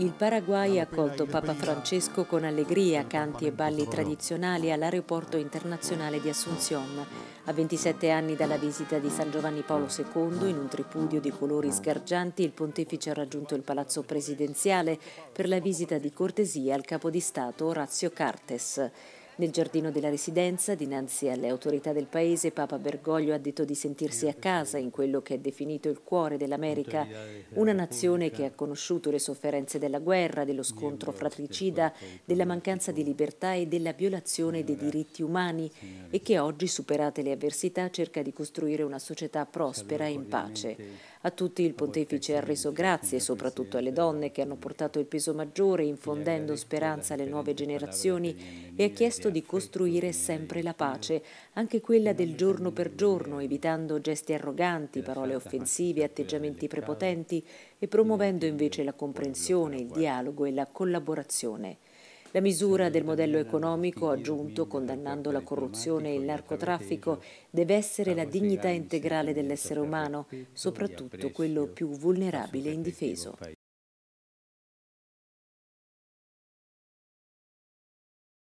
Il Paraguay ha accolto Papa Francesco con allegria, canti e balli tradizionali all'aeroporto internazionale di Assunción. A 27 anni dalla visita di San Giovanni Paolo II, in un tripudio di colori sgargianti, il pontefice ha raggiunto il palazzo presidenziale per la visita di cortesia al capo di Stato Orazio Cartes. Nel giardino della residenza, dinanzi alle autorità del paese, Papa Bergoglio ha detto di sentirsi a casa in quello che è definito il cuore dell'America, una nazione che ha conosciuto le sofferenze della guerra, dello scontro fratricida, della mancanza di libertà e della violazione dei diritti umani e che oggi, superate le avversità, cerca di costruire una società prospera e in pace. A tutti il pontefice ha reso grazie, soprattutto alle donne che hanno portato il peso maggiore, infondendo speranza alle nuove generazioni e ha chiesto l'intento di costruire sempre la pace, anche quella del giorno per giorno, evitando gesti arroganti, parole offensive, atteggiamenti prepotenti e promuovendo invece la comprensione, il dialogo e la collaborazione. La misura del modello economico aggiunto, condannando la corruzione e il narcotraffico, deve essere la dignità integrale dell'essere umano, soprattutto quello più vulnerabile e indifeso.